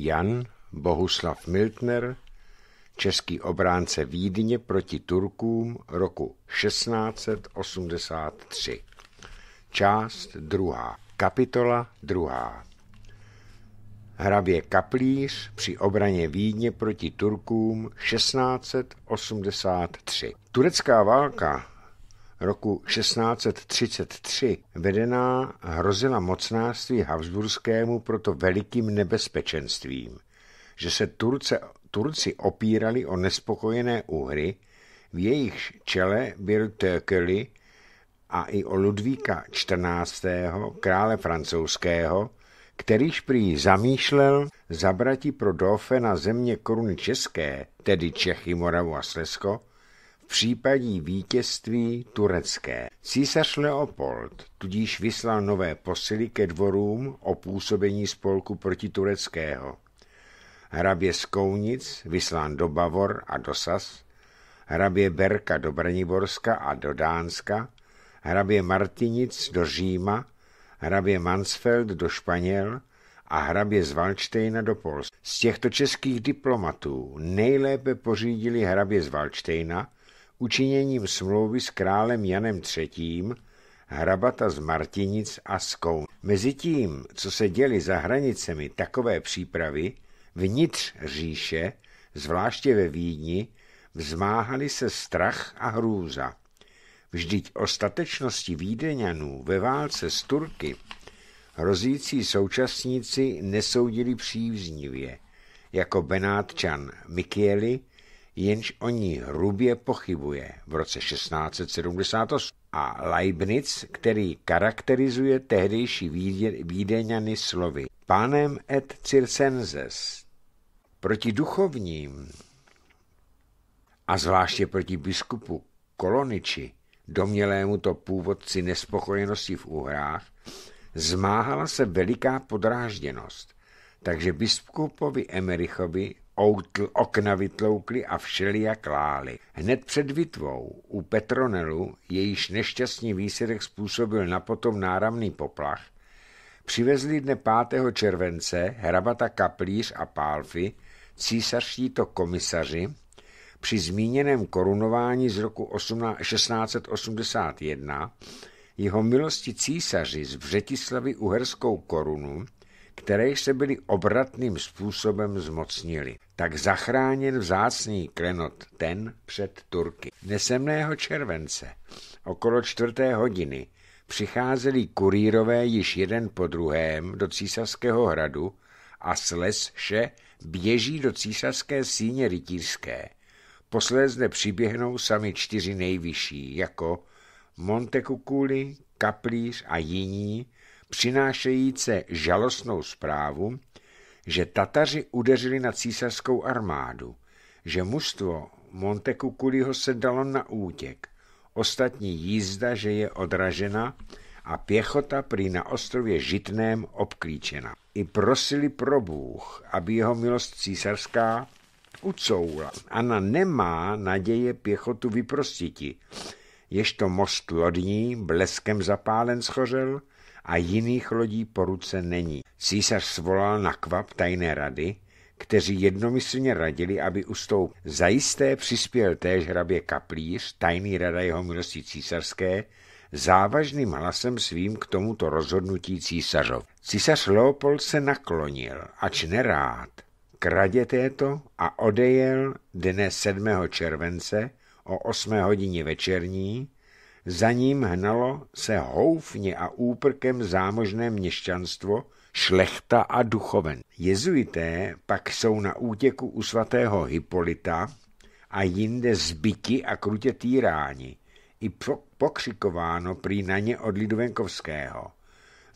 Jan Bohuslav Miltner, český obránce Vídně proti Turkům roku 1683. Část druhá. Kapitola druhá. Hrabě Kaplíř při obraně Vídně proti Turkům 1683. Turecká válka roku 1633 vedená hrozila mocnářství Habsburskému proto velikým nebezpečenstvím, že se Turce, Turci opírali o nespokojené Uhry, v jejich čele byl Tökely a i o Ludvíka XIV., krále francouzského, kterýž prý zamýšlel zabrati pro na země koruny české, tedy Čechy, Moravu a Slezsko, případní vítězství turecké. Císař Leopold tudíž vyslal nové posily ke dvorům o působení spolku proti tureckého. Hrabě Skounic vyslán do Bavor a do Sas, hrabě Berka do Braniborska a do Dánska, hrabě Martinic do Říma, hrabě Mansfeld do Španěl a hrabě z Valštejna do Polska. Z těchto českých diplomatů nejlépe pořídili hrabě z Valštejna, učiněním smlouvy s králem Janem III., hrabata z Martinic a Skoun. Mezitím, co se děli za hranicemi takové přípravy, vnitř říše, zvláště ve Vídni, vzmáhali se strach a hrůza. Vždyť o statečnosti Vídeňanů ve válce s Turky hrozící současníci nesoudili příznivě, jako Benátčan Mikieli jenž o ní hrubě pochybuje v roce 1678 a Leibniz, který charakterizuje tehdejší Vídeňany slovy panem et circenses. Proti duchovním a zvláště proti biskupu Koloniči, domělému to původci nespokojenosti v Uhrách, zmáhala se veliká podrážděnost, takže biskupovi Emerichovi Outl okna vytloukli a všelijak kláli. Hned před vitvou u Petronelu, jejíž nešťastný výsledek způsobil na potom náramný poplach, přivezli dne 5. července hrabata Kaplíř a Pálfy, císařští to komisaři, při zmíněném korunování z roku 1681 jeho milosti císaři z Břetislavy uherskou korunu které se byly obratným způsobem zmocnili. Tak zachráněn vzácný klenot ten před Turky. Nesemného července, okolo čtvrté hodiny, přicházeli kurýrové již jeden po druhém do císařského hradu a Slesše běží do císařské síně rytířské. Poslézne přiběhnou sami čtyři nejvyšší, jako Montecuculi, Kaplíř a jiní, přinášejíce žalostnou zprávu, že Tataři udeřili na císařskou armádu, že mužstvo Kukuliho se dalo na útěk, ostatní jízda, že je odražena a pěchota prý na ostrově Žitném obklíčena. I prosili pro Bůh, aby jeho milost císařská ucoula. Anna nemá naděje pěchotu vyprostiti, jež to most lodní bleskem zapálen schořel, a jiných lodí po ruce není. Císař svolal na kvap tajné rady, kteří jednomyslně radili, aby ustoupil. Zajisté přispěl též hrabě Kaplíř, tajný rada jeho milosti císařské, závažným hlasem svým k tomuto rozhodnutí císařov. Císař Leopold se naklonil, ač nerád, k radě této a odejel dne 7. července o 8 hodině večerní za ním hnalo se houfně a úprkem zámožné měšťanstvo, šlechta a duchoven. Jezuité pak jsou na útěku u svatého Hippolita a jinde zbyti a krutě týráni. I pokřikováno prý na ně od Lidovenkovského.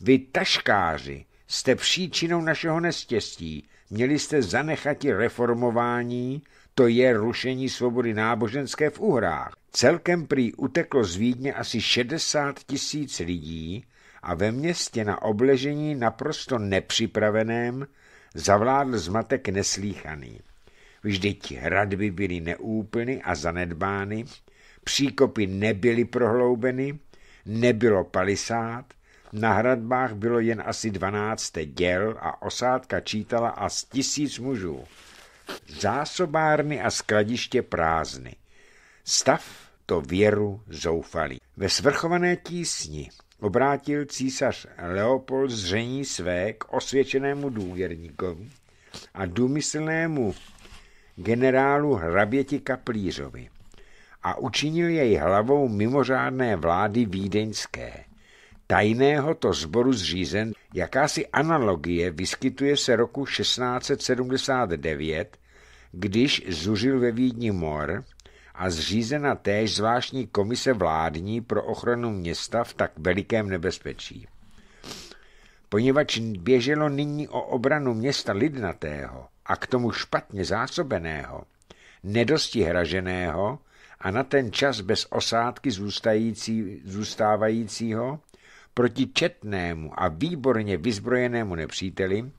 Vy taškáři jste příčinou našeho nestěstí, měli jste zanechati reformování to je rušení svobody náboženské v Uhrách. Celkem prý uteklo z Vídně asi 60 tisíc lidí a ve městě na obležení naprosto nepřipraveném zavládl zmatek neslíchaný. Vždyť hradby byly neúplny a zanedbány, příkopy nebyly prohloubeny, nebylo palisád, na hradbách bylo jen asi 12 děl a osádka čítala asi tisíc mužů. Zásobárny a skladiště prázdny. Stav to věru zoufalý. Ve svrchované tísni obrátil císař Leopold zření své k osvědčenému důvěrníkovi a důmyslnému generálu hraběti Kaplířovi a učinil jej hlavou mimořádné vlády vídeňské tajného to sboru zřízen, jakási analogie vyskytuje se roku 1679, když zuřil ve Vídni mor a zřízena též zvláštní komise vládní pro ochranu města v tak velikém nebezpečí. Poněvadž běželo nyní o obranu města lidnatého a k tomu špatně zásobeného, nedosti hraženého a na ten čas bez osádky zůstávajícího, proti četnému a výborně vyzbrojenému nepříteli,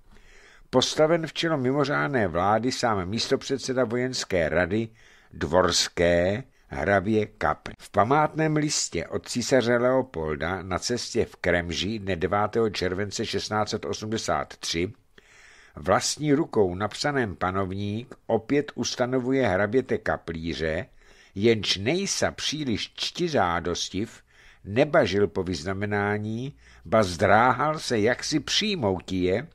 postaven v čelo mimořádné vlády sám místopředseda vojenské rady Dvorské hravě Kap. V památném listě od císaře Leopolda na cestě v Kremži dne 9. července 1683 vlastní rukou napsaném panovník opět ustanovuje hraběte kaplíře, jenž nejsa příliš čtiřádostiv nebažil po vyznamenání, ba zdráhal se jaksi přijmout je,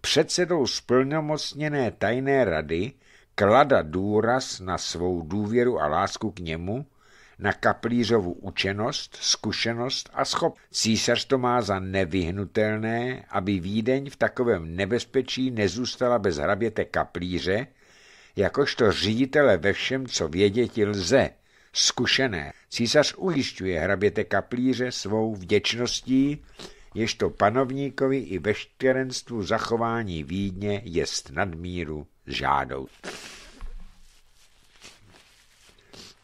předsedou splnomocněné tajné rady klada důraz na svou důvěru a lásku k němu, na kaplířovu učenost, zkušenost a schop. Císař to má za nevyhnutelné, aby Vídeň v takovém nebezpečí nezůstala bez hraběte kaplíře, jakožto ředitele ve všem, co vědět lze – zkušené. Císař ujišťuje hraběte kaplíře svou vděčností, jež to panovníkovi i veštěrenstvu zachování Vídně jest nadmíru žádou.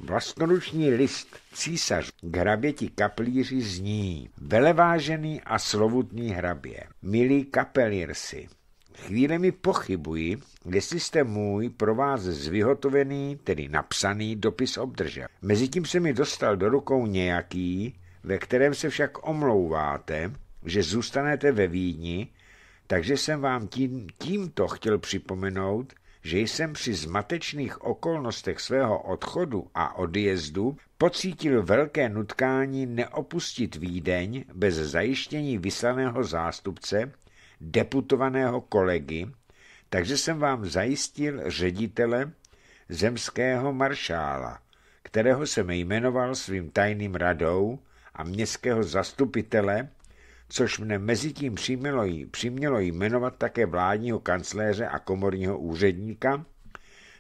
Vlastnoruční list císař k hraběti kaplíři zní Velevážený a slovutný hrabě, milí kapelírsi, mi pochybuji, jestli jste můj pro vás zvyhotovený, tedy napsaný dopis obdržel. Mezitím se mi dostal do rukou nějaký, ve kterém se však omlouváte, že zůstanete ve Vídni, takže jsem vám tím, tímto chtěl připomenout, že jsem při zmatečných okolnostech svého odchodu a odjezdu pocítil velké nutkání neopustit Vídeň bez zajištění vyslaného zástupce, deputovaného kolegy, takže jsem vám zajistil ředitele zemského maršála, kterého jsem jmenoval svým tajným radou a městského zastupitele, což mne mezi tím přimělo, přimělo jmenovat také vládního kancléře a komorního úředníka,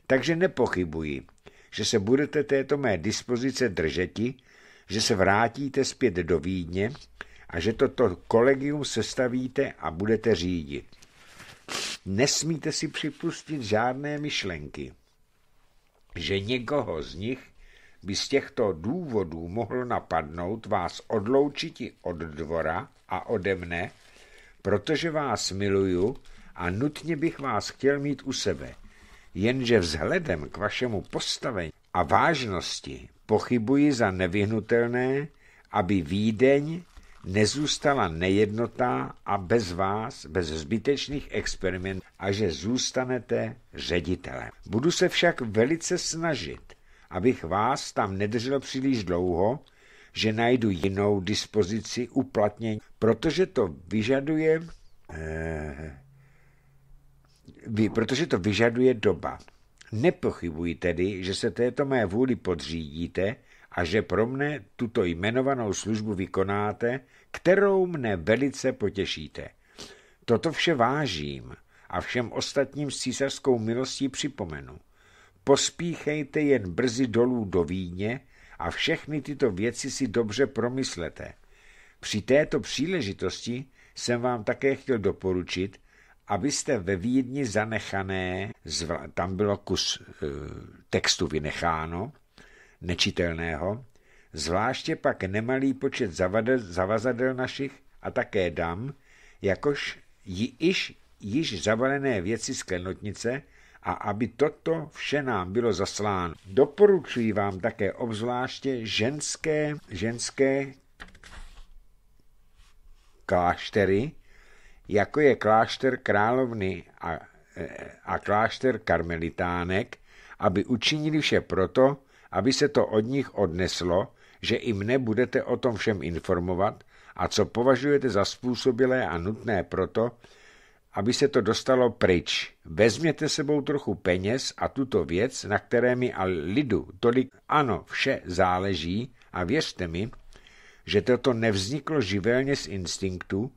takže nepochybuji, že se budete této mé dispozice držeti, že se vrátíte zpět do Vídně a že toto kolegium sestavíte a budete řídit. Nesmíte si připustit žádné myšlenky, že někoho z nich by z těchto důvodů mohlo napadnout vás odloučiti od dvora a ode mne, protože vás miluju a nutně bych vás chtěl mít u sebe, jenže vzhledem k vašemu postavení a vážnosti pochybuji za nevyhnutelné, aby Vídeň nezůstala nejednotá a bez vás, bez zbytečných experimentů a že zůstanete ředitelem. Budu se však velice snažit, abych vás tam nedržel příliš dlouho, že najdu jinou dispozici uplatnění, protože to vyžaduje eh, vy, protože to vyžaduje doba. Nepochybuji tedy, že se této mé vůli podřídíte a že pro mne tuto jmenovanou službu vykonáte kterou mne velice potěšíte. Toto vše vážím a všem ostatním s císařskou milostí připomenu. Pospíchejte jen brzy dolů do Vídně a všechny tyto věci si dobře promyslete. Při této příležitosti jsem vám také chtěl doporučit, abyste ve Vídni zanechané, tam bylo kus eh, textu vynecháno, nečitelného, zvláště pak nemalý počet zavazadel našich a také dam, jakož iž již zavalené věci z klenotnice a aby toto vše nám bylo zasláno. Doporučuji vám také obzvláště ženské, ženské kláštery, jako je klášter královny a, a klášter karmelitánek, aby učinili vše proto, aby se to od nich odneslo že i mne budete o tom všem informovat a co považujete za způsobilé a nutné proto, aby se to dostalo pryč. Vezměte sebou trochu peněz a tuto věc, na které mi a lidu tolik ano vše záleží a věřte mi, že toto nevzniklo živelně z instinktu,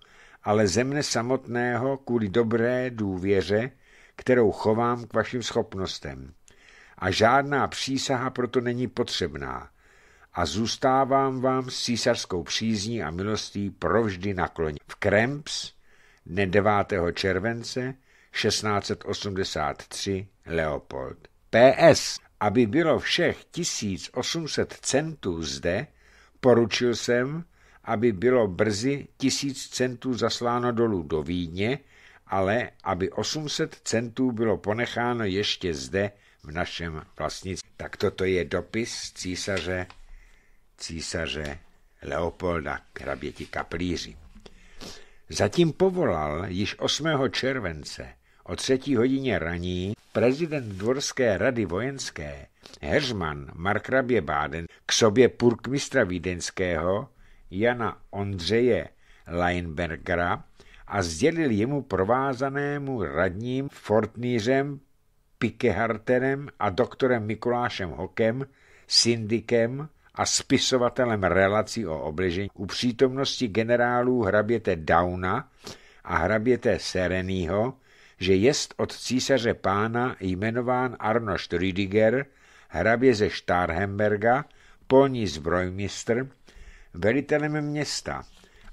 ale ze mne samotného kvůli dobré důvěře, kterou chovám k vašim schopnostem. A žádná přísaha proto není potřebná a zůstávám vám s císařskou přízní a milostí provždy nakloněn. V Kremps dne 9. července 1683 Leopold. PS. Aby bylo všech 1800 centů zde, poručil jsem, aby bylo brzy 1000 centů zasláno dolů do Vídně, ale aby 800 centů bylo ponecháno ještě zde v našem vlastnictví. Tak toto je dopis císaře císaře Leopolda hraběti kaplíři. Zatím povolal již 8. července o třetí hodině raní prezident dvorské rady vojenské Heřman Markrabě Báden k sobě purkmistra vídeňského Jana Ondřeje Leinbergera a sdělil jemu provázanému radním Fortnýřem Pikeharterem a doktorem Mikulášem Hokem syndikem a spisovatelem relací o obližení u přítomnosti generálů hraběte Dauna a hraběte Sereního, že jest od císaře pána jmenován Arnošt Rüdiger, hrabě ze Štárhemberga, polní zbrojmistr, velitelem města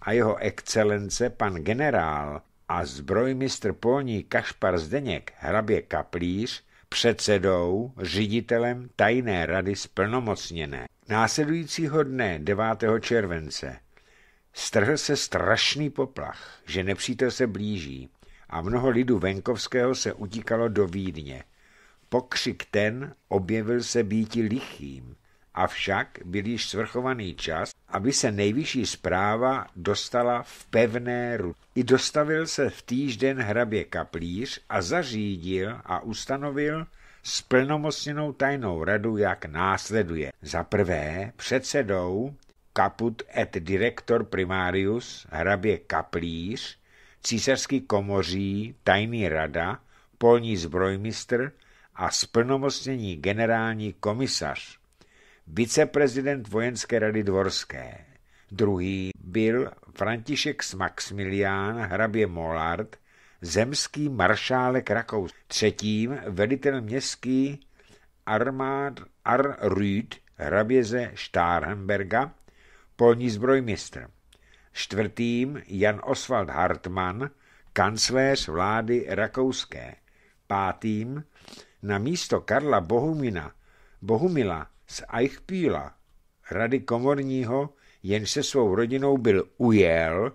a jeho excelence pan generál a zbrojmistr polní Kašpar Zdeněk, hrabě Kaplíř, předsedou, ředitelem tajné rady splnomocněné. Následujícího dne, 9. července, strhl se strašný poplach, že nepřítel se blíží a mnoho lidu venkovského se utíkalo do Vídně. Pokřik ten objevil se býti lichým, avšak byl již svrchovaný čas, aby se nejvyšší zpráva dostala v pevné ruce. I dostavil se v týžden hrabě kaplíř a zařídil a ustanovil, splnomocněnou tajnou radu jak následuje. Za prvé předsedou kaput et director primarius hrabě kaplíř, císařský komoří, tajný rada, polní zbrojmistr a splnomocnění generální komisař, viceprezident vojenské rady dvorské. Druhý byl František Maximilián hrabě Molard, zemský maršálek Rakous, třetím velitel městský armád ar Rüd hraběze Stárhenberga, polní zbrojmistr, čtvrtým Jan Oswald Hartmann, kancléř vlády rakouské, pátým na místo Karla Bohumina, Bohumila z Eichpíla, rady komorního, jen se svou rodinou byl ujel,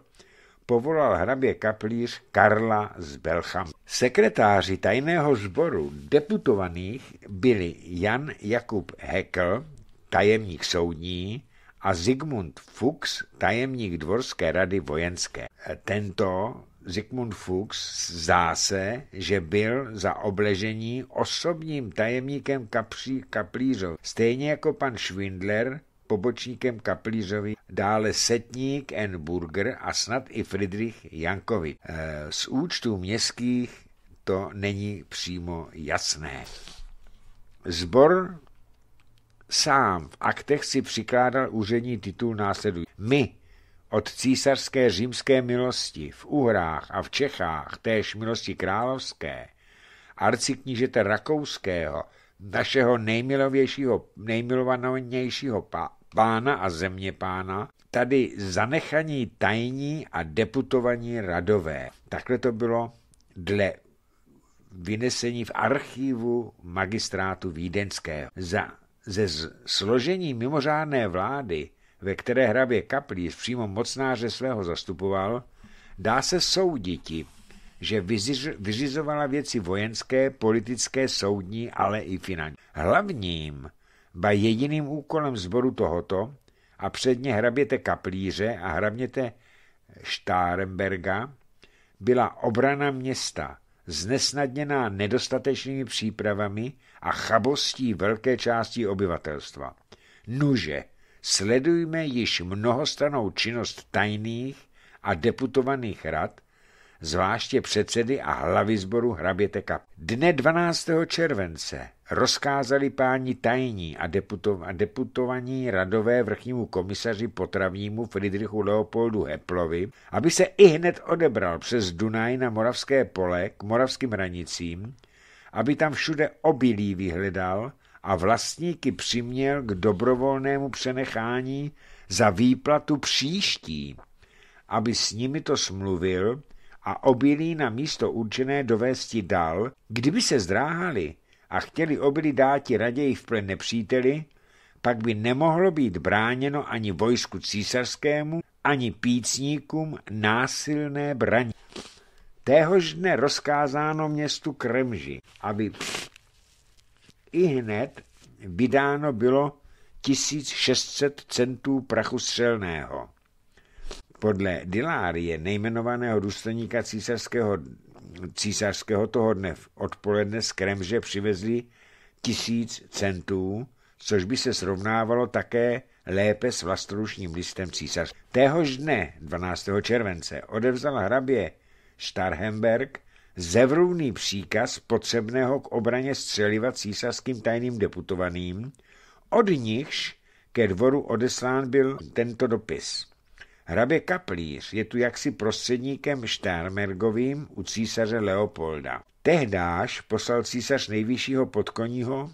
povolal hrabě kaplíř Karla z Belcham. Sekretáři tajného sboru deputovaných byli Jan Jakub Hekl, tajemník soudní, a Zygmunt Fuchs, tajemník dvorské rady vojenské. Tento Zygmunt Fuchs záse, že byl za obležení osobním tajemníkem kapří kaplířov, stejně jako pan Schwindler, pobočníkem Kaplířovi dále Setník N. Burger a snad i Friedrich Jankovič. Eh, z účtů městských to není přímo jasné. Zbor sám v aktech si přikládal úřední titul následující. My od císařské římské milosti v Uhrách a v Čechách, též milosti královské, arciknížete rakouského, našeho nejmilovějšího, nejmilovanějšího pána a země pána, tady zanechaní tajní a deputovaní radové. Takhle to bylo dle vynesení v archivu magistrátu vídeňského. Za, ze složení mimořádné vlády, ve které hrabě Kaplíř přímo mocnáře svého zastupoval, dá se souditi, že vyřizovala věci vojenské, politické, soudní, ale i finanční. Hlavním, ba jediným úkolem zboru tohoto, a předně hraběte kaplíře a hraběte Štárenberga byla obrana města, znesnadněná nedostatečnými přípravami a chabostí velké části obyvatelstva. Nuže, sledujme již mnohostranou činnost tajných a deputovaných rad, zvláště předsedy a hlavy sboru hraběte Kap. Dne 12. července rozkázali páni tajní a, a deputovaní radové vrchnímu komisaři potravnímu Friedrichu Leopoldu Heplovi, aby se i hned odebral přes Dunaj na Moravské pole k moravským hranicím, aby tam všude obilí vyhledal a vlastníky přiměl k dobrovolnému přenechání za výplatu příští, aby s nimi to smluvil a obilí na místo určené dovésti dal, kdyby se zdráhali a chtěli obilí dáti raději v plen nepříteli, pak by nemohlo být bráněno ani vojsku císařskému, ani pícníkům násilné braní. Téhož dne rozkázáno městu Kremži, aby i hned vydáno bylo 1600 centů prachu střelného. Podle Dilárie, nejmenovaného důstojníka císařského, císařského toho dne v odpoledne z Kremže přivezli tisíc centů, což by se srovnávalo také lépe s vlastrušním listem císař. Téhož dne, 12. července, odevzal hrabě Starhemberg zevrůvný příkaz potřebného k obraně střeliva císařským tajným deputovaným, od nichž ke dvoru odeslán byl tento dopis. Hrabě Kaplíř je tu jaksi prostředníkem Štármergovým u císaře Leopolda. Tehdáž poslal císař nejvyššího podkoního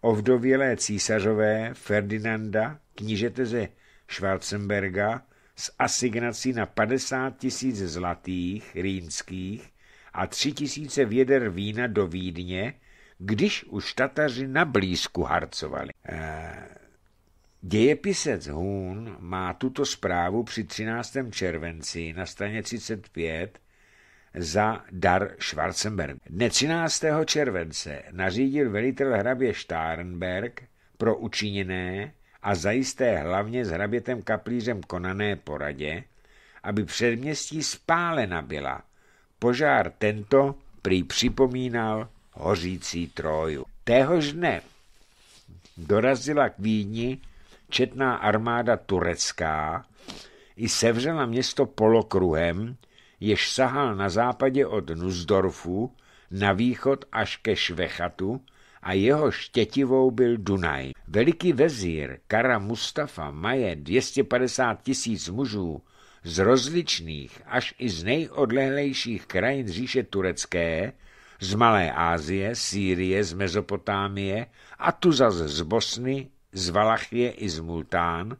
ovdovělé císařové Ferdinanda, knížete ze Schwarzenberga, s asignací na 50 tisíc zlatých rýnských a 3 tisíce věder vína do Vídně, když už Tataři na blízku harcovali. Eee... Eh, Dějepisec Hún má tuto zprávu při 13. červenci na straně 35 za dar Schwarzenberg. Dne 13. července nařídil velitel hrabě štárenberg pro učiněné a zajisté hlavně s hrabětem kaplířem konané poradě, aby předměstí spálena byla. Požár tento prý připomínal hořící troju. Téhož dne dorazila k Vídni četná armáda turecká i sevřela město polokruhem, jež sahal na západě od Nuzdorfu, na východ až ke Švechatu a jeho štětivou byl Dunaj. Veliký vezír Kara Mustafa maje 250 tisíc mužů z rozličných až i z nejodlehlejších krajin říše turecké, z Malé Ázie, Sýrie, z Mezopotámie a tu zas z Bosny z Valachie i z Multán,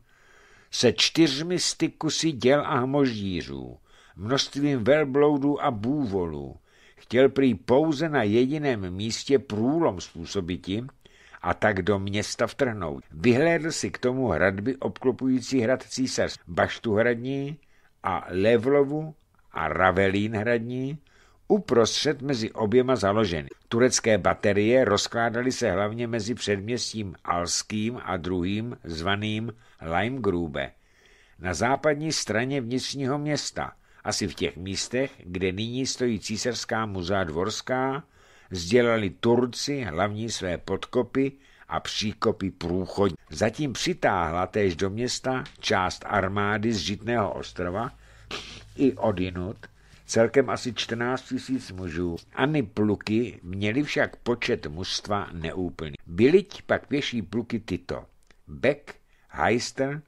se čtyřmi sty kusy děl a hmoždířů, množstvím velbloudů a bůvolů, chtěl prý pouze na jediném místě průlom způsobiti a tak do města vtrhnout. Vyhlédl si k tomu hradby obklopující hrad císař Baštuhradní a Levlovu a Ravelín hradní, uprostřed mezi oběma založeny. Turecké baterie rozkládaly se hlavně mezi předměstím Alským a druhým zvaným Limegrube. Na západní straně vnitřního města, asi v těch místech, kde nyní stojí císařská muzea dvorská, sdělali Turci hlavní své podkopy a příkopy průchod. Zatím přitáhla též do města část armády z Žitného ostrova i odinut, celkem asi 14 000 mužů. Ani pluky měly však počet mužstva neúplný. Byli pak pěší pluky tyto. Beck, Heister,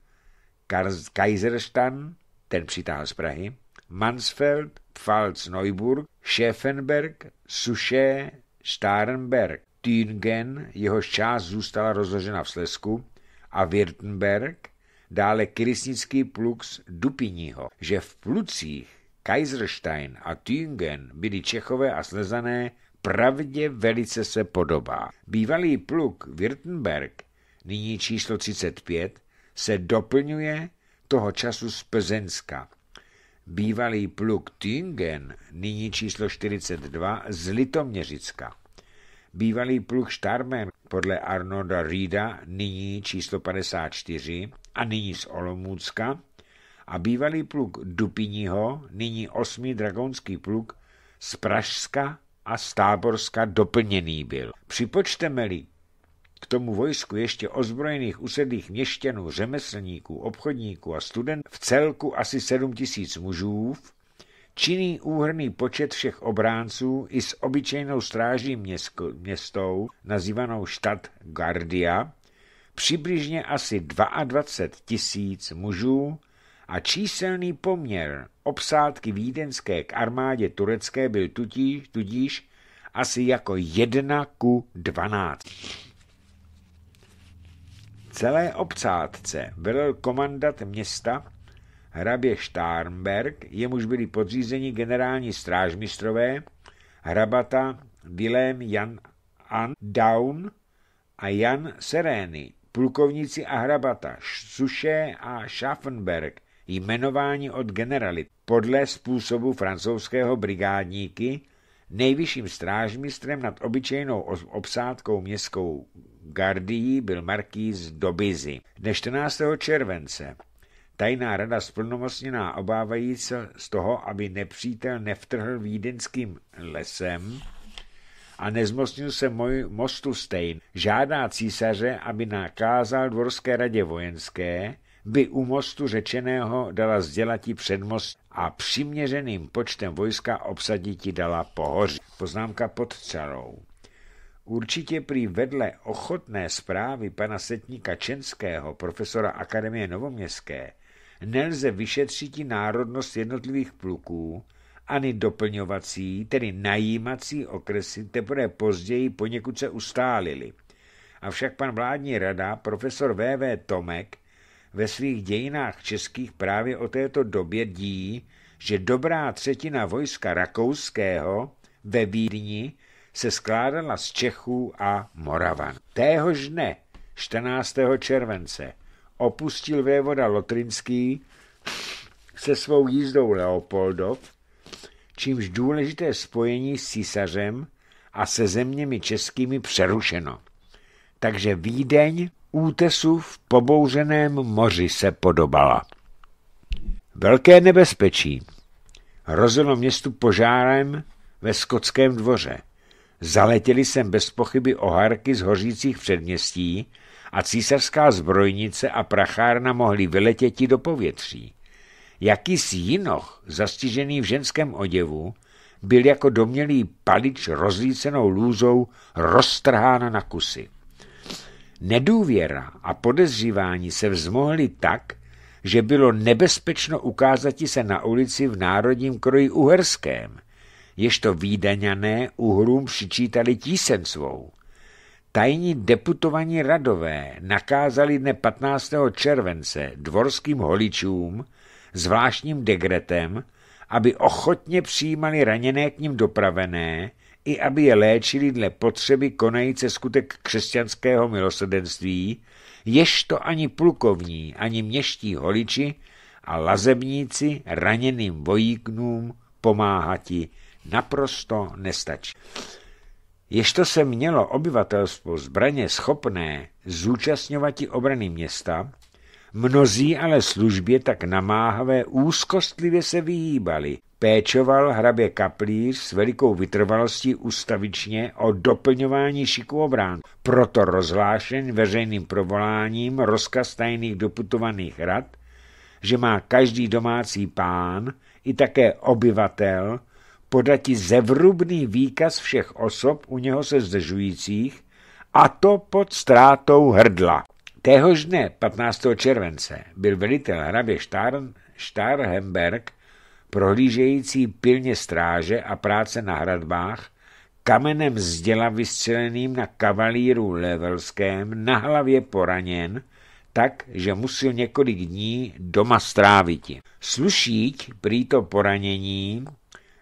Kaiserstein, ten přitáhl z Prahy, Mansfeld, Pfalz Neuburg, Schäfenberg, Suše, Starenberg, Tüngen, jehož část zůstala rozložena v Slesku, a Württemberg. dále krysnický pluk z Dupiního, že v Plucích Kaiserstein a Tüngen byli Čechové a Slezané pravdě velice se podobá. Bývalý pluk Württemberg nyní číslo 35, se doplňuje toho času z Plzeňska. Bývalý pluk Tüngen nyní číslo 42, z Litoměřicka. Bývalý pluk Starmen podle Arnolda Rída, nyní číslo 54 a nyní z Olomoucka, a bývalý pluk Dupiního, nyní osmý dragonský pluk, z Pražska a z Táborska doplněný byl. Připočteme-li k tomu vojsku ještě ozbrojených usedlých měštěnů, řemeslníků, obchodníků a student v celku asi 7 tisíc mužů, činný úhrný počet všech obránců i s obyčejnou stráží městko, městou, nazývanou štat Gardia, přibližně asi 22 tisíc mužů a číselný poměr obsádky vídeňské k armádě turecké byl tudíž, tudíž asi jako jedna ku dvanáct. Celé obsádce velel komandat města hrabě Starnberg, jemuž byli podřízeni generální strážmistrové hrabata Vilém Jan Daun a Jan Serény, plukovníci a hrabata Suše a Schaffenberg – jmenování od generalit podle způsobu francouzského brigádníky nejvyšším strážmistrem nad obyčejnou obsádkou městskou gardií byl markýz Dobizy. Dne 14. července tajná rada splnomocněná obávající se z toho, aby nepřítel nevtrhl vídeňským lesem, a nezmocnil se moj, mostu Stein. Žádá císaře, aby nakázal dvorské radě vojenské, by u mostu řečeného dala sdělati předmost a přiměřeným počtem vojska obsaditi dala pohoří. Poznámka pod čarou. Určitě prý vedle ochotné zprávy pana setníka Čenského, profesora Akademie Novoměstské, nelze vyšetřit národnost jednotlivých pluků, ani doplňovací, tedy najímací okresy teprve později poněkud se ustálily. Avšak pan vládní rada, profesor V.V. Tomek, ve svých dějinách českých právě o této době dí, že dobrá třetina vojska rakouského ve Vídni se skládala z Čechů a Moravan. Téhož dne, 14. července, opustil vévoda Lotrinský se svou jízdou Leopoldov, čímž důležité spojení s císařem a se zeměmi českými přerušeno. Takže Vídeň útesu v pobouřeném moři se podobala. Velké nebezpečí Rozilo městu požárem ve skotském dvoře. Zaletěli sem bez pochyby ohárky z hořících předměstí a císařská zbrojnice a prachárna mohly i do povětří. Jakýsi jinoch, zastižený v ženském oděvu, byl jako domělý palič rozlícenou lůzou roztrhán na kusy. Nedůvěra a podezřívání se vzmohly tak, že bylo nebezpečno ukázat se na ulici v národním kroji uherském, ježto výdaňané uhrům přičítali tísen svou. Tajní deputovaní radové nakázali dne 15. července dvorským holičům zvláštním degretem, aby ochotně přijímali raněné k ním dopravené, i aby je léčili dle potřeby konajíce skutek křesťanského milosedenství, jež to ani plukovní, ani měští holiči a lazebníci raněným vojíknům pomáhati naprosto nestačí. to se mělo obyvatelstvo zbraně schopné zúčastňovati obrany města, mnozí ale službě tak namáhavé úzkostlivě se vyhýbali, Péčoval hrabě Kaplíř s velikou vytrvalostí ustavičně o doplňování šiku obrán, proto rozhlášen veřejným provoláním rozkaz tajných doputovaných rad, že má každý domácí pán i také obyvatel podati zevrubný výkaz všech osob u něho se zdržujících, a to pod ztrátou hrdla. Téhož dne 15. července byl velitel hrabě Starn Starhemberg prohlížející pilně stráže a práce na hradbách, kamenem z děla vystřeleným na kavalíru Levelském na hlavě poraněn, tak, že musil několik dní doma strávit. Slušíť prý to poranění,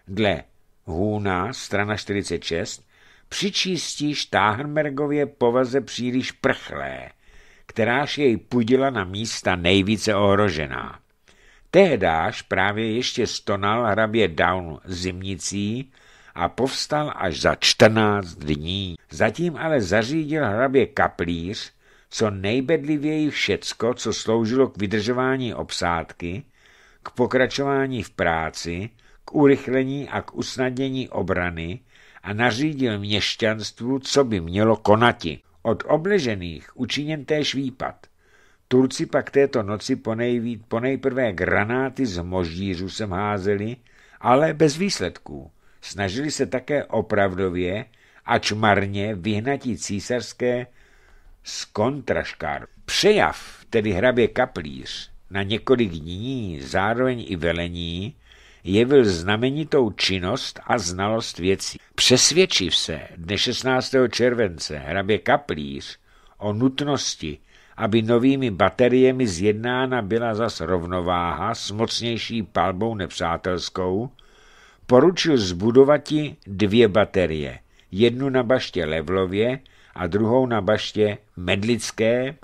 dle Hůna, strana 46, přičístí Štáhrmergově povaze příliš prchlé, kteráž jej pudila na místa nejvíce ohrožená. Tehdáž právě ještě stonal hrabě Down zimnicí a povstal až za 14 dní. Zatím ale zařídil hrabě kaplíř co nejbedlivěji všecko, co sloužilo k vydržování obsádky, k pokračování v práci, k urychlení a k usnadnění obrany a nařídil měšťanstvu, co by mělo konati. Od obležených učiněn též výpad. Turci pak této noci ponejví, ponejprvé granáty z moždířů sem házeli, ale bez výsledků. Snažili se také opravdově, ač marně, vyhnatí císařské z kontraškár. Přejav, tedy hrabě kaplíř, na několik dní, zároveň i velení, jevil znamenitou činnost a znalost věcí. Přesvědčiv se dne 16. července hrabě Kaplíř o nutnosti aby novými bateriemi zjednána byla zas rovnováha s mocnější palbou nepřátelskou, poručil zbudovati dvě baterie, jednu na baště Levlově a druhou na baště Medlické,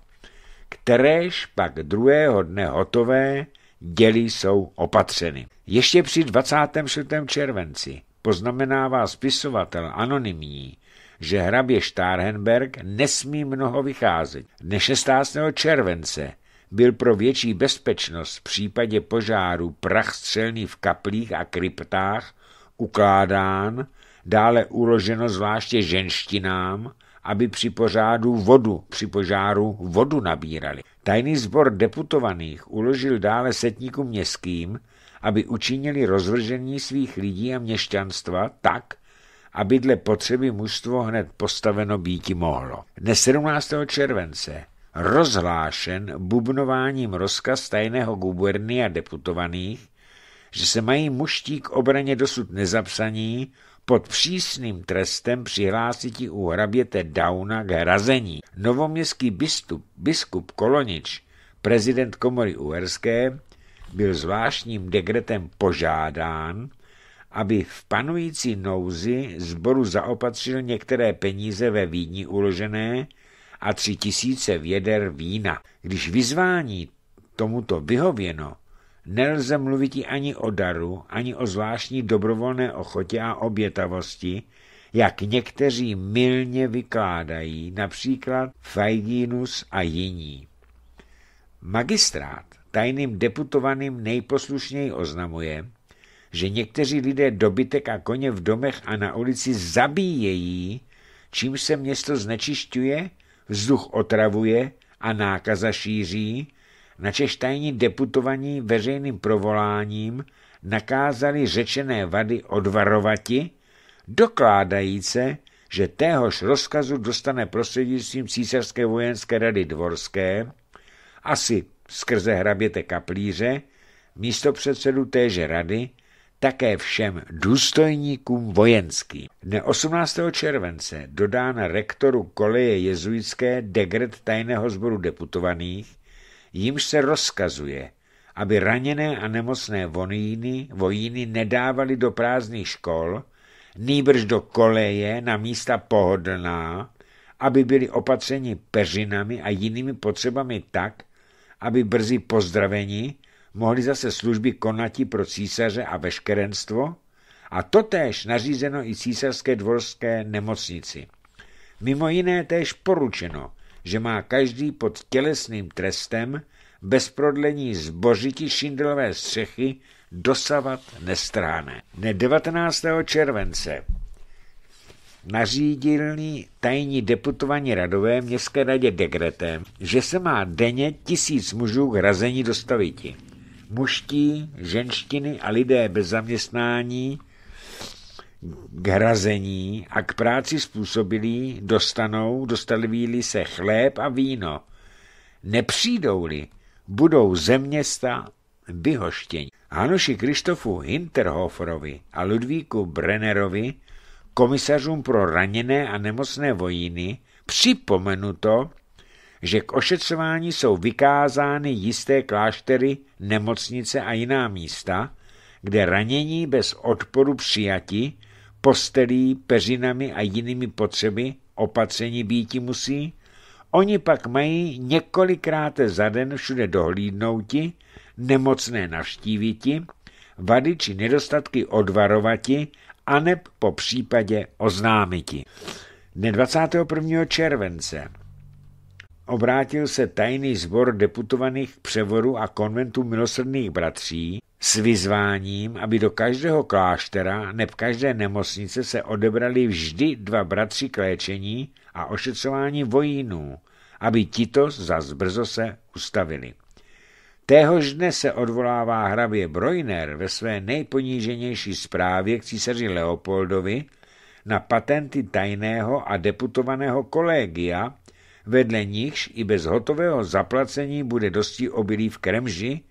kteréž pak druhého dne hotové dělí jsou opatřeny. Ještě při 26. červenci poznamenává spisovatel anonymní, že hrabě Stárhenberg nesmí mnoho vycházet. Dne 16. července byl pro větší bezpečnost v případě požáru prach střelný v kaplích a kryptách ukládán, dále uloženo zvláště ženštinám, aby při pořádu vodu, při požáru vodu nabírali. Tajný sbor deputovaných uložil dále setníkům městským, aby učinili rozvržení svých lidí a měšťanstva tak, aby dle potřeby mužstvo hned postaveno býti mohlo. Dne 17. července rozhlášen bubnováním rozkaz tajného a deputovaných, že se mají muští k obraně dosud nezapsaní pod přísným trestem přihlásití u hraběte Dauna k hrazení. Novoměstský biskup, biskup Kolonič, prezident komory Uherské, byl zvláštním dekretem požádán, aby v panující nouzi zboru zaopatřil některé peníze ve Vídni uložené a tři tisíce věder vína. Když vyzvání tomuto vyhověno, nelze mluvit ani o daru, ani o zvláštní dobrovolné ochotě a obětavosti, jak někteří milně vykládají, například Fajginus a jiní. Magistrát tajným deputovaným nejposlušněji oznamuje, že někteří lidé dobytek a koně v domech a na ulici zabíjejí, čím se město znečišťuje, vzduch otravuje a nákaza šíří, načež tajní deputovaní veřejným provoláním nakázali řečené vady odvarovati, dokládajíce, že téhož rozkazu dostane prostřednictvím císařské vojenské rady dvorské, asi skrze hraběte kaplíře, místo předsedu téže rady, také všem důstojníkům vojenským. Dne 18. července dodána rektoru koleje jezuitské degret tajného sboru deputovaných, jimž se rozkazuje, aby raněné a nemocné vojíny, vojíny nedávali do prázdných škol, nýbrž do koleje na místa pohodlná, aby byli opatřeni peřinami a jinými potřebami tak, aby brzy pozdraveni mohli zase služby konati pro císaře a veškerenstvo a totéž nařízeno i císařské dvorské nemocnici. Mimo jiné též poručeno, že má každý pod tělesným trestem bez prodlení zbožití šindelové střechy dosavat nestráne. Ne 19. července nařídilný tajní deputovaní radové městské radě dekretem, že se má denně tisíc mužů k hrazení dostaviti muští, ženštiny a lidé bez zaměstnání k hrazení a k práci způsobilí dostanou, dostali se chléb a víno. Nepřijdou-li, budou ze města vyhoštěni. Hanuši Krištofu Hinterhoferovi a Ludvíku Brennerovi, komisařům pro raněné a nemocné vojíny, připomenuto, že k ošetřování jsou vykázány jisté kláštery nemocnice a jiná místa, kde ranění bez odporu přijati, postelí, peřinami a jinými potřeby opatření býti musí, oni pak mají několikrát za den všude dohlídnouti, nemocné navštíviti, vady či nedostatky odvarovati, aneb po případě oznámiti. Dne 21. července obrátil se tajný sbor deputovaných k převoru a konventu milosrdných bratří s vyzváním, aby do každého kláštera neb každé nemocnice se odebrali vždy dva bratři k léčení a ošetřování vojínů, aby tito za zbrzo se ustavili. Téhož dne se odvolává hrabě Brojner ve své nejponíženější zprávě k císaři Leopoldovi na patenty tajného a deputovaného kolegia, vedle nichž i bez hotového zaplacení bude dosti obilí v kremži,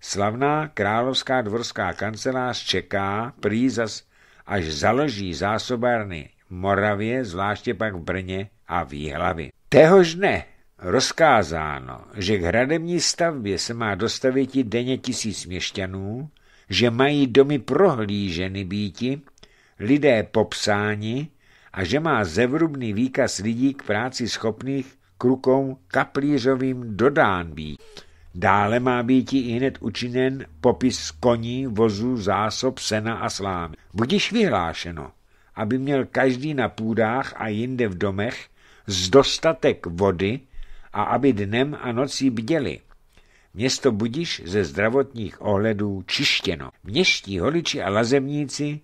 slavná královská dvorská kancelář čeká, prý zas, až založí zásobárny Moravě, zvláště pak v Brně a v Jihlavě. Téhož dne rozkázáno, že k hradební stavbě se má dostavit denně tisíc měšťanů, že mají domy prohlíženy býti, lidé popsáni, a že má zevrubný výkaz lidí k práci schopných k rukou kaplířovým dodán být. Dále má být i hned učiněn popis koní, vozů, zásob, sena a slámy. Budiš vyhlášeno, aby měl každý na půdách a jinde v domech z dostatek vody a aby dnem a nocí bděli. Město Budiš ze zdravotních ohledů čištěno. Měští holiči a lazemníci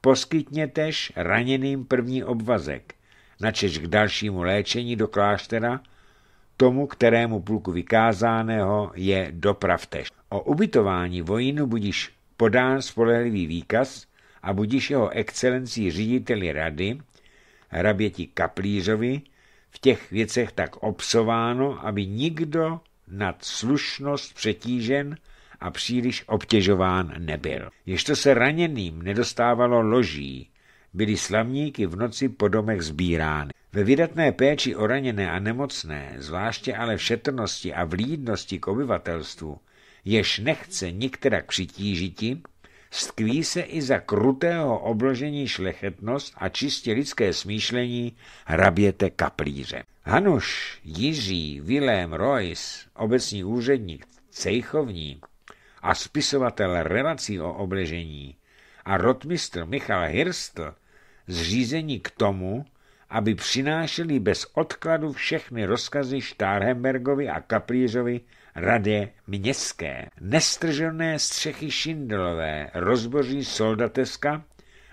Poskytněteš raněným první obvazek, načež k dalšímu léčení do kláštera, tomu, kterému pluku vykázáného je dopravtež. O ubytování vojinu budíš podán spolehlivý výkaz a budíš jeho excelencí řediteli rady, hraběti Kaplířovi, v těch věcech tak obsováno, aby nikdo nad slušnost přetížen a příliš obtěžován nebyl. Ještě se raněným nedostávalo loží, byly slavníky v noci po domech sbírány. Ve vydatné péči o raněné a nemocné, zvláště ale v šetrnosti a vlídnosti k obyvatelstvu, jež nechce některá přitížiti, stkví se i za krutého obložení šlechetnost a čistě lidské smýšlení hraběte kaplíře. Hanuš, Jiří, Vilém, Royce, obecní úředník, cejchovník, a spisovatel relací o obležení a rotmistr Michal Hirstl zřízení k tomu, aby přinášeli bez odkladu všechny rozkazy Štárhembergovi a Kaplířovi radě městské. Nestržené střechy Šindelové rozboří soldateska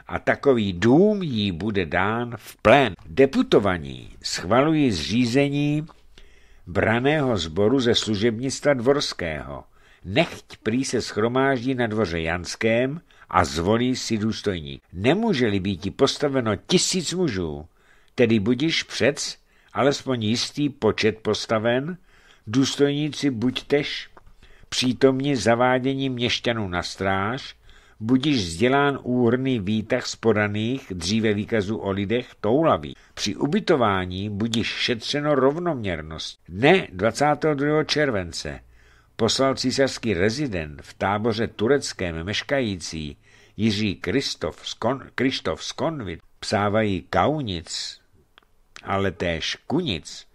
a takový dům jí bude dán v plén. Deputovaní schvalují zřízení braného sboru ze služebnictva dvorského – nechť prý se schromáždí na dvoře Janském a zvolí si důstojník. Nemůže-li být postaveno tisíc mužů, tedy budiš přec alespoň jistý počet postaven, důstojníci tež přítomni zavádění měšťanů na stráž, budiš vzdělán úhrný výtah z dříve výkazu o lidech toulaví. Při ubytování budiš šetřeno rovnoměrnost. Ne 22. července poslal císařský rezident v táboře tureckém meškající Jiří Kristof z, Kon, z Konvit, psávají Kaunic, ale též Kunic,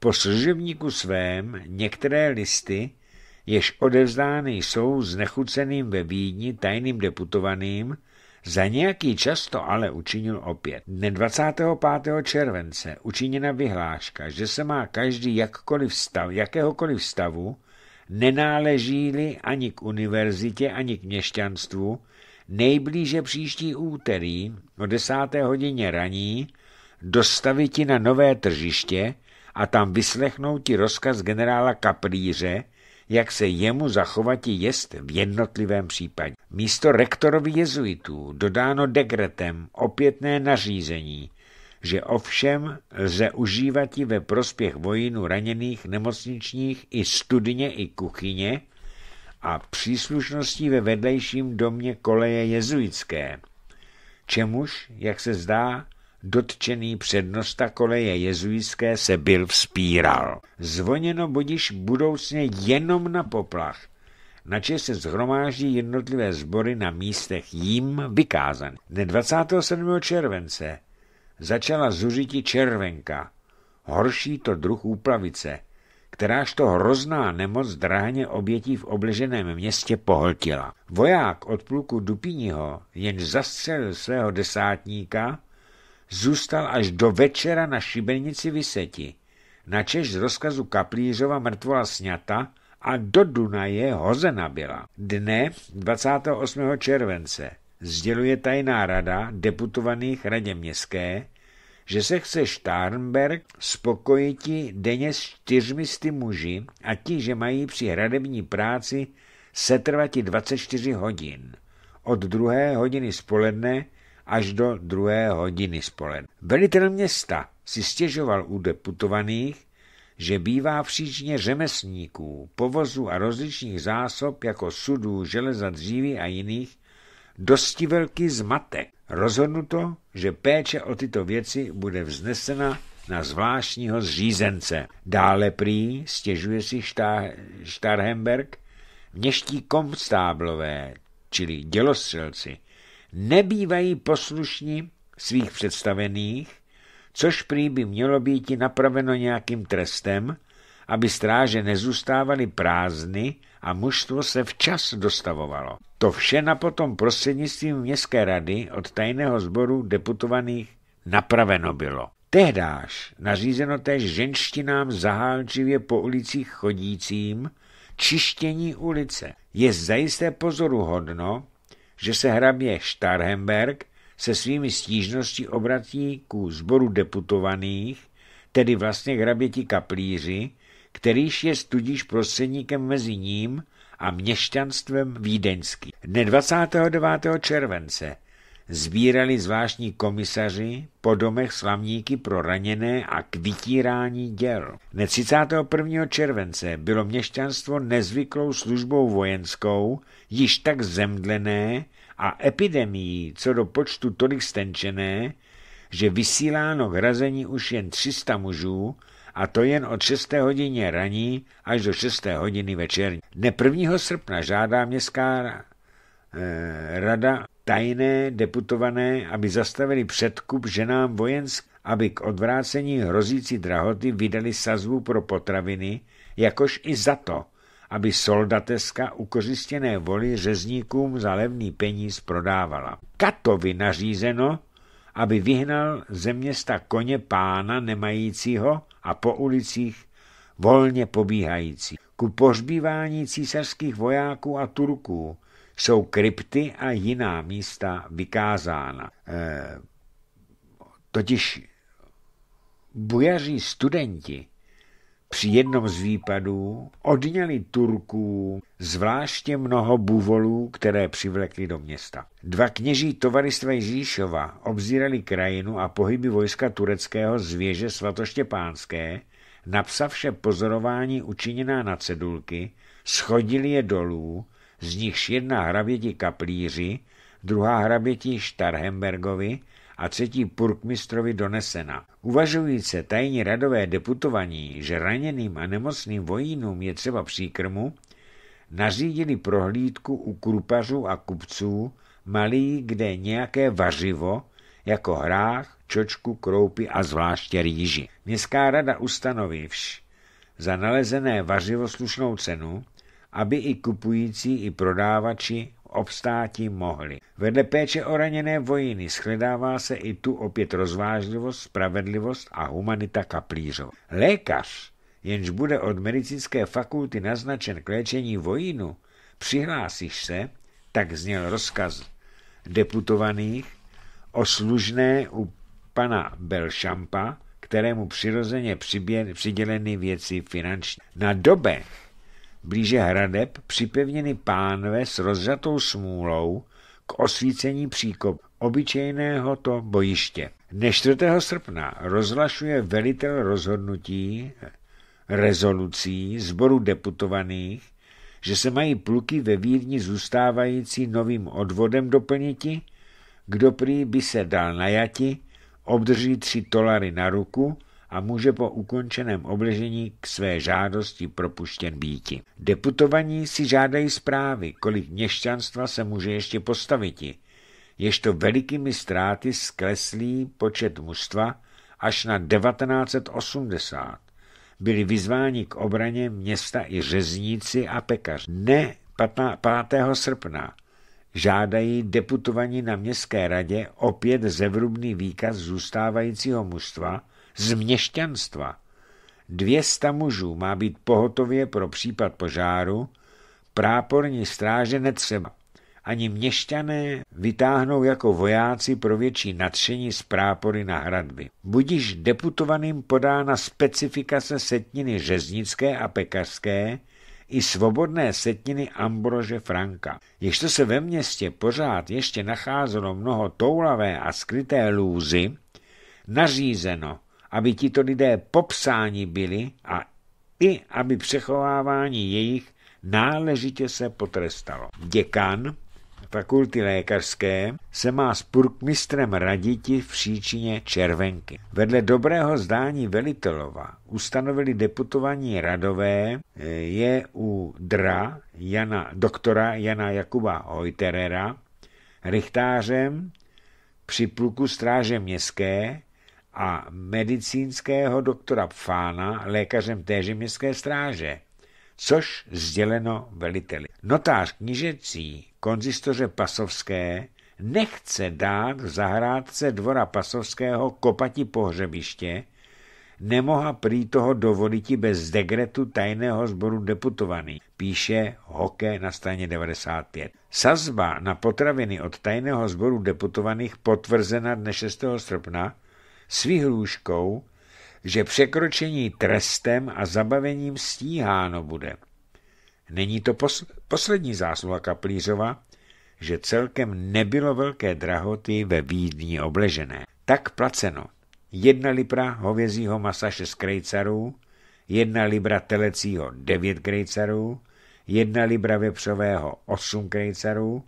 po služebníku svém některé listy, jež odevzdány jsou znechuceným ve Vídni tajným deputovaným, za nějaký čas to ale učinil opět. Dne 25. července učiněna vyhláška, že se má každý jakkoliv stav, jakéhokoliv stavu nenáleží-li ani k univerzitě, ani k měšťanstvu, nejblíže příští úterý o desáté hodině raní dostavit ti na nové tržiště a tam vyslechnout ti rozkaz generála Kaplíře, jak se jemu zachovat jest v jednotlivém případě. Místo rektorovi jezuitů dodáno dekretem opětné nařízení, že ovšem lze užívat ji ve prospěch vojinu raněných, nemocničních i studně i kuchyně a příslušností ve vedlejším domě koleje jezuitské, čemuž, jak se zdá, dotčený přednosta koleje jezuitské se byl vzpíral. Zvoněno budiš budoucně jenom na poplach, nače se zhromáždí jednotlivé sbory na místech jim vykázané. Dne 27. července začala zuřiti červenka, horší to druh úplavice, kteráž to hrozná nemoc dráhně obětí v obleženém městě pohltila. Voják od pluku Dupiního jenž zastřelil svého desátníka, zůstal až do večera na šibenici Vyseti, načež z rozkazu Kaplířova mrtvola sněta a do Dunaje hozena byla. Dne 28. července sděluje tajná rada deputovaných radě městské, že se chce Štárnberg spokojiti denně s čtyřmisty muži a ti, že mají při hradební práci setrvati 24 hodin, od druhé hodiny spoledne až do druhé hodiny spoledne. Velitel města si stěžoval u deputovaných, že bývá příčně řemesníků, povozu a rozličných zásob jako sudů, železa, dříví a jiných dosti velký zmatek. Rozhodnuto, že péče o tyto věci bude vznesena na zvláštního zřízence. Dále prý, stěžuje si Starhemberg, měští komstáblové, čili dělostřelci, nebývají poslušní svých představených, což prý by mělo být i napraveno nějakým trestem, aby stráže nezůstávaly prázdny a mužstvo se včas dostavovalo. To vše na potom prostřednictvím městské rady od tajného sboru deputovaných napraveno bylo. Tehdáž nařízeno též ženštinám zahálčivě po ulicích chodícím čištění ulice. Je zajisté pozoruhodno, že se hrabě Starhemberg se svými stížností obratí ku sboru deputovaných, tedy vlastně hraběti kaplíři, kterýž je tudíž prostředníkem mezi ním a měšťanstvem vídeňský. Dne 29. července sbírali zvláštní komisaři po domech slavníky pro raněné a k vytírání děl. Dne 31. července bylo měšťanstvo nezvyklou službou vojenskou, již tak zemdlené a epidemii co do počtu tolik stenčené, že vysíláno k hrazení už jen 300 mužů a to jen od 6. hodině raní až do 6. hodiny večerní. Dne 1. srpna žádá městská eh, rada tajné deputované, aby zastavili předkup ženám vojensk, aby k odvrácení hrozící drahoty vydali sazvu pro potraviny, jakož i za to, aby soldateska ukořistěné voli řezníkům za levný peníz prodávala. Katovi nařízeno, aby vyhnal ze města koně pána nemajícího a po ulicích volně pobíhající. Ku pohřbívání císařských vojáků a Turků jsou krypty a jiná místa vykázána. E, totiž bujaří studenti při jednom z výpadů odněli Turků zvláště mnoho buvolů, které přivlekli do města. Dva kněží tovaristva Ježíšova obzírali krajinu a pohyby vojska tureckého z věže svatoštěpánské, napsavše pozorování učiněná na cedulky, schodili je dolů, z nichž jedna hraběti kaplíři, druhá hraběti Štarhembergovi a třetí purkmistrovi donesena. se tajní radové deputovaní, že raněným a nemocným vojínům je třeba příkrmu, nařídili prohlídku u krupařů a kupců, malí kde nějaké vařivo, jako hrách, čočku, kroupy a zvláště rýži. Městská rada ustanovivš za nalezené vařivo slušnou cenu, aby i kupující, i prodávači obstáti mohli. Vedle péče o raněné vojiny shledává se i tu opět rozvážlivost, spravedlivost a humanita kaplířov. Lékař, jenž bude od medicínské fakulty naznačen k léčení vojínu, přihlásíš se, tak zněl rozkaz deputovaných o služné u pana Belšampa, kterému přirozeně přiběn, přiděleny věci finanční. Na dobech blíže hradeb připevněny pánve s rozřatou smůlou k osvícení příkop obyčejného to bojiště. Dne 4. srpna rozhlašuje velitel rozhodnutí rezolucí zboru deputovaných, že se mají pluky ve Vídni zůstávající novým odvodem doplniti, kdo prý by se dal najati, obdrží tři tolary na ruku a může po ukončeném obležení k své žádosti propuštěn býti. Deputovaní si žádají zprávy, kolik měšťanstva se může ještě postaviti, to velikými ztráty skleslí počet mužstva až na 1980. Byli vyzváni k obraně města i řezníci a pekař. Ne 5. srpna žádají deputovaní na městské radě opět zevrubný výkaz zůstávajícího mužstva, z měšťanstva. Dvěsta mužů má být pohotově pro případ požáru, práporní stráže netřeba. Ani měšťané vytáhnou jako vojáci pro větší nadšení z prápory na hradby. Budiž deputovaným podána specifikace setniny řeznické a pekařské i svobodné setniny Ambrože Franka. Jež to se ve městě pořád ještě nacházelo mnoho toulavé a skryté lůzy, nařízeno, aby tito lidé popsáni byli a i aby přechovávání jejich náležitě se potrestalo. Děkan fakulty lékařské se má s purkmistrem raditi v příčině červenky. Vedle dobrého zdání velitelova ustanovili deputovaní radové eh, je u dra Jana, doktora Jana Jakuba Hojterera, richtářem při pluku stráže městské a medicínského doktora Pfána lékařem téže městské stráže, což sděleno veliteli. Notář knižecí konzistoře Pasovské nechce dát v zahrádce dvora Pasovského kopati pohřebiště, nemoha prý toho dovoliti bez degretu tajného sboru deputovaný, píše Hoke na straně 95. Sazba na potraviny od tajného sboru deputovaných potvrzena dne 6. srpna výhrůžkou, že překročení trestem a zabavením stíháno bude. Není to poslední zásluha Kaplířova, že celkem nebylo velké drahoty ve Vídni obležené. Tak placeno. Jedna libra hovězího masa 6 krejcarů, jedna libra telecího 9 krejcarů, jedna libra vepřového 8 krejcarů,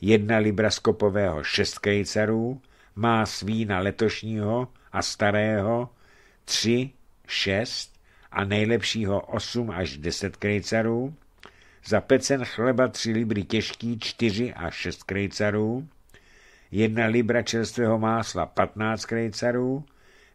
jedna libra skopového 6 krejcarů, má svína letošního a starého 3, 6 a nejlepšího 8 až 10 krejcarů, za pecen chleba 3 libry těžký 4 až 6 krejcarů, jedna libra čerstvého másla 15 krejcarů,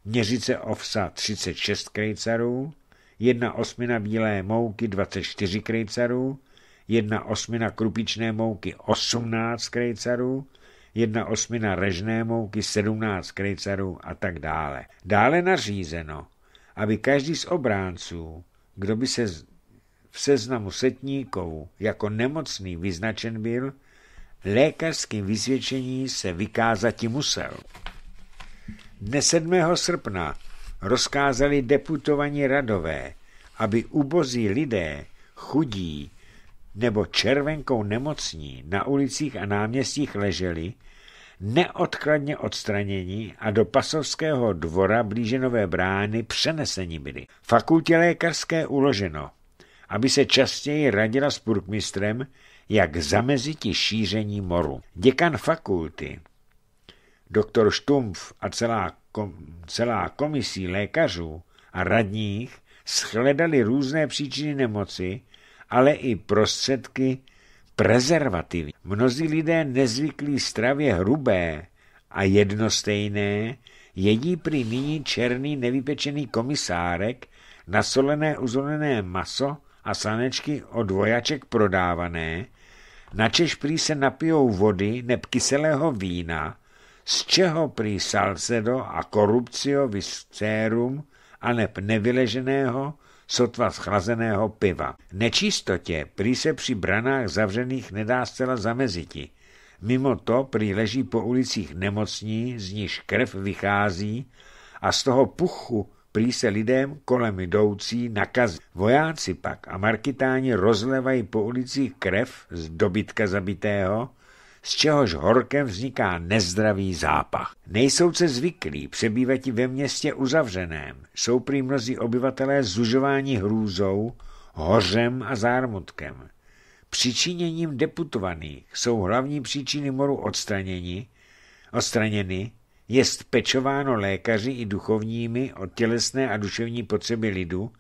měřice ovsa 36 krejcarů, jedna osmina bílé mouky 24 krejcarů, jedna osmina krupičné mouky 18 krejcarů, jedna osmina režné mouky, 17 krejcarů a tak dále. Dále nařízeno, aby každý z obránců, kdo by se v seznamu setníkovu jako nemocný vyznačen byl, lékařským vysvědčení se vykázati musel. Dne 7. srpna rozkázali deputovaní radové, aby ubozí lidé, chudí, nebo červenkou nemocní na ulicích a náměstích leželi, neodkladně odstranění a do Pasovského dvora blíže Nové brány přeneseni byli. Fakultě lékařské uloženo, aby se častěji radila s burkmistrem, jak zameziti šíření moru. Děkan fakulty, doktor Štumf a celá, kom, celá komisí lékařů a radních shledali různé příčiny nemoci ale i prostředky prezervativy. Mnozí lidé nezvyklí stravě hrubé a jednostejné jedí prý nyní černý nevypečený komisárek, nasolené uzolené maso a sanečky od vojaček prodávané, načež prý se napijou vody neb kyselého vína, z čeho prý salcedo a korupcio viscerum a neb nevyleženého sotva schlazeného piva. Nečistotě prý se při branách zavřených nedá zcela zameziti. Mimo to prý leží po ulicích nemocní, z níž krev vychází a z toho puchu prý se lidem kolem jdoucí nakazí. Vojáci pak a markitáni rozlevají po ulicích krev z dobytka zabitého, z čehož horkem vzniká nezdravý zápach. Nejsou se zvyklí přebývat ve městě uzavřeném, jsou prý mnozí obyvatelé zužování hrůzou, hořem a zármutkem. Přičiněním deputovaných jsou hlavní příčiny moru odstraněni, odstraněny, jest pečováno lékaři i duchovními o tělesné a duševní potřeby lidu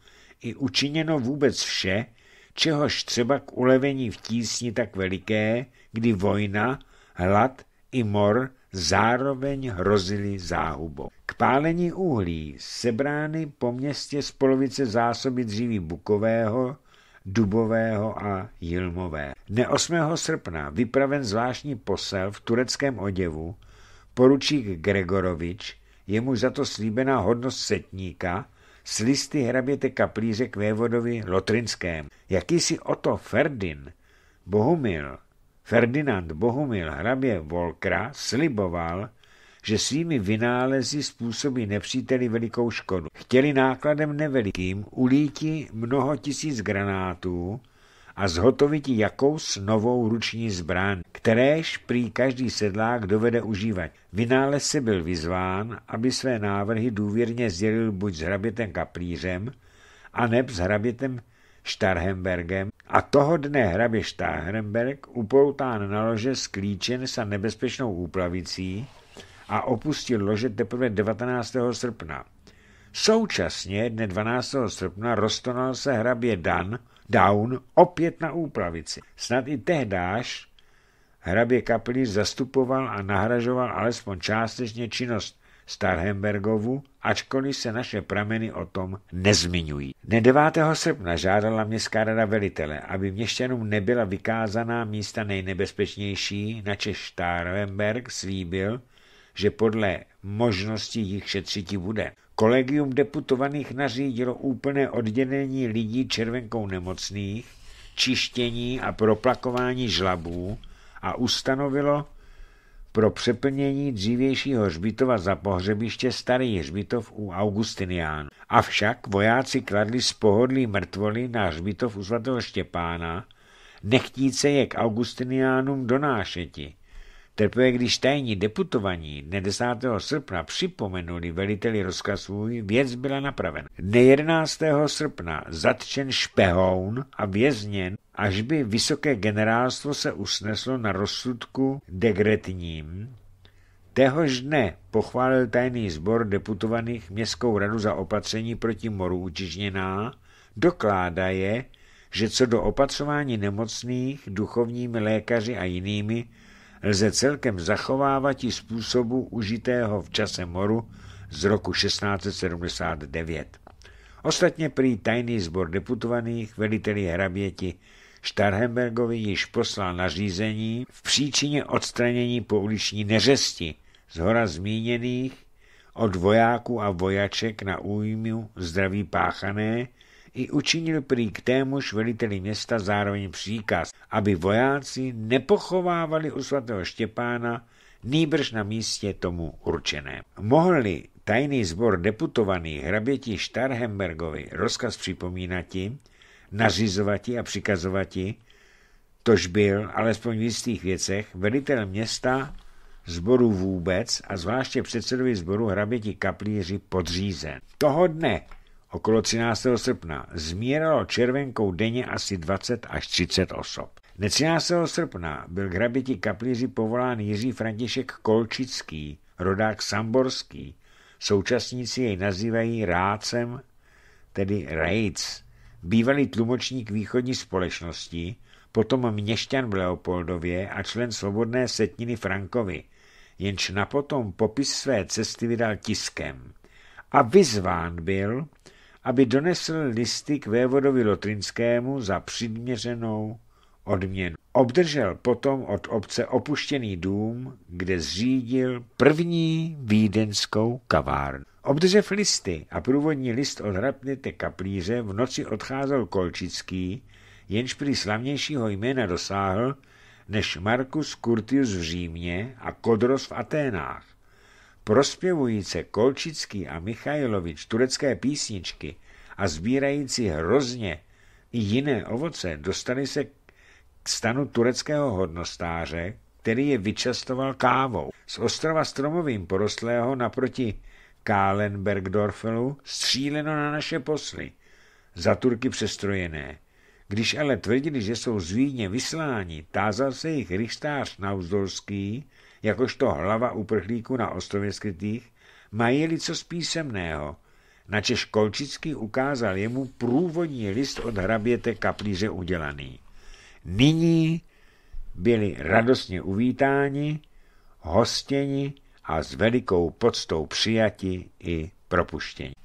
i učiněno vůbec vše, čehož třeba k ulevení v tísni tak veliké, kdy vojna, hlad i mor zároveň hrozily záhubou. K pálení uhlí sebrány po městě z polovice zásoby dříví bukového, dubového a jilmové. Dne 8. srpna vypraven zvláštní posel v tureckém oděvu poručík Gregorovič, jemu za to slíbená hodnost setníka, s listy hraběte kaplíře k vévodovi Lotrinském. Jakýsi Oto Ferdin, Bohumil, Ferdinand Bohumil hrabě Volkra sliboval, že svými vynálezy způsobí nepříteli velikou škodu. Chtěli nákladem nevelikým ulíti mnoho tisíc granátů a zhotoviti jakous novou ruční zbraň, kteréž prý každý sedlák dovede užívat. Vynález se byl vyzván, aby své návrhy důvěrně sdělil buď s hrabětem kaplířem, aneb s hrabětem Starhembergem a toho dne hrabě Starhemberg upoután na lože sklíčen sa nebezpečnou úplavicí a opustil lože teprve 19. srpna. Současně dne 12. srpna roztonal se hrabě Dan, Down opět na úplavici. Snad i tehdáš hrabě kapli zastupoval a nahražoval alespoň částečně činnost Starhembergovu, ačkoliv se naše prameny o tom nezmiňují. Dne 9. srpna žádala městská rada velitele, aby měšťanům nebyla vykázaná místa nejnebezpečnější, na Češ Starhemberg slíbil, že podle možnosti jich šetřití bude. Kolegium deputovaných nařídilo úplné oddělení lidí červenkou nemocných, čištění a proplakování žlabů a ustanovilo, pro přeplnění dřívějšího hřbitova za pohřebiště starý hřbitov u Augustiniánů. Avšak vojáci kladli z pohodlí mrtvoly na hřbitov u svatého Štěpána, nechtíce je k Augustiniánům donášeti. Teprve když tajní deputovaní dne 10. srpna připomenuli veliteli rozkaz svůj, věc byla napravena. Dne 11. srpna zatčen špehoun a vězněn až by vysoké generálstvo se usneslo na rozsudku degretním. Téhož dne pochválil tajný sbor deputovaných městskou radu za opatření proti moru učižněná, dokládá je, že co do opatřování nemocných, duchovními lékaři a jinými, lze celkem zachovávat i způsobu užitého v čase moru z roku 1679. Ostatně prý tajný sbor deputovaných, veliteli hraběti Starhembergovi již poslal nařízení v příčině odstranění pouliční neřesti z hora zmíněných od vojáků a vojaček na újmu zdraví páchané i učinil prý k témuž veliteli města zároveň příkaz, aby vojáci nepochovávali u svatého Štěpána nýbrž na místě tomu určené. Mohli tajný sbor deputovaných hraběti Starhembergovi rozkaz připomínati, nařizovati a přikazovati, tož byl, alespoň v jistých věcech, velitel města, zboru vůbec a zvláště předsedovi zboru hraběti kaplíři podřízen. Toho dne, okolo 13. srpna, zmíralo červenkou denně asi 20 až 30 osob. Dne 13. srpna byl k hraběti kaplíři povolán Jiří František Kolčický, rodák Samborský. Současníci jej nazývají Rácem, tedy Rejc bývalý tlumočník východní společnosti, potom měšťan v Leopoldově a člen svobodné setniny Frankovi, jenž napotom popis své cesty vydal tiskem. A vyzván byl, aby donesl listy k vévodovi Lotrinskému za přiměřenou odměnu. Obdržel potom od obce opuštěný dům, kde zřídil první vídeňskou kavárnu. Obdržel listy a průvodní list od hrabnete kaplíře v noci odcházel Kolčický, jenž prý slavnějšího jména dosáhl než Marcus Curtius v Římě a Kodros v Aténách. Prospěvujíce Kolčický a Michajlovič turecké písničky a sbírající hrozně i jiné ovoce dostali se k stanu tureckého hodnostáře, který je vyčastoval kávou. Z ostrova stromovým porostlého naproti Kálenbergdorfelu stříleno na naše posly, za Turky přestrojené. Když ale tvrdili, že jsou z Vídně vysláni, tázal se jich rychstář Nauzdolský, jakožto hlava uprchlíků na ostrově skrytých, mají-li co z písemného. Načež Kolčický ukázal jemu průvodní list od hraběte kaplíře udělaný. Nyní byli radostně uvítáni, hostěni a s velikou poctou přijati i propuštěni.